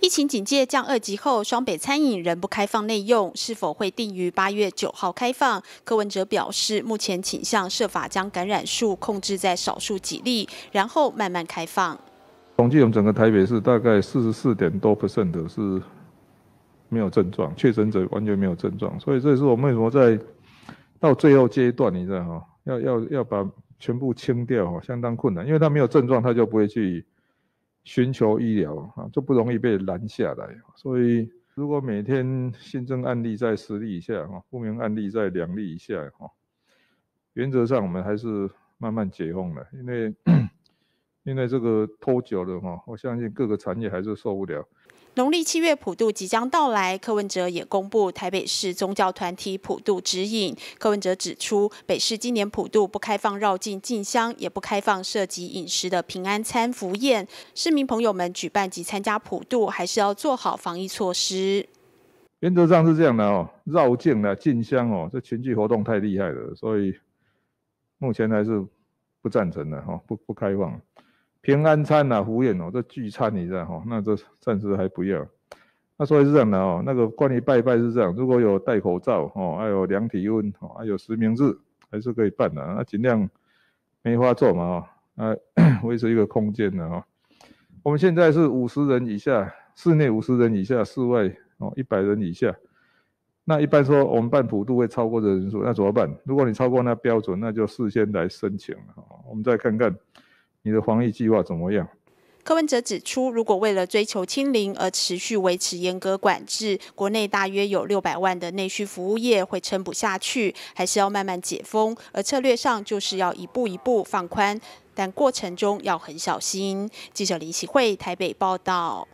疫情警戒降二级后，双北餐饮仍不开放内用，是否会定于八月九号开放？柯文哲表示，目前倾向设法将感染数控制在少数几例，然后慢慢开放。统计我们整个台北市大概四十四点多 percent 的是没有症状确诊者，完全没有症状，所以这是我们为什么在到最后阶段，你知道吗？要要要把全部清掉，相当困难，因为他没有症状，他就不会去。寻求医疗啊，就不容易被拦下来。所以，如果每天新增案例在十例以下，哈，不明案例在两例以下，哈，原则上我们还是慢慢解封的，因为。因为这个拖久了哈，我相信各个产业还是受不了。农历七月普渡即将到来，柯文哲也公布台北市宗教团体普渡指引。柯文哲指出，北市今年普渡不开放绕境进香，也不开放涉及饮食的平安餐福宴。市民朋友们举办及参加普渡，还是要做好防疫措施。原则上是这样的哦，绕境的进香哦，这群聚活动太厉害了，所以目前还是不赞成的哈，不不开放。平安餐呐，敷衍哦，这聚餐你知道哈？那这暂时还不要。那所以是这样的哦，那个关于拜拜是这样，如果有戴口罩哦，还有量体温，还有实名制，还是可以办的。那尽量没法做嘛啊，维持一个空间的哦。我们现在是五十人以下，室内五十人以下，室外哦一百人以下。那一般说我们办普渡会超过人数，那怎么办？如果你超过那标准，那就事先来申请了我们再看看。你的防疫计划怎么样？柯文哲指出，如果为了追求清零而持续维持严格管制，国内大约有六百万的内需服务业会撑不下去，还是要慢慢解封，而策略上就是要一步一步放宽，但过程中要很小心。记者林喜慧台北报道。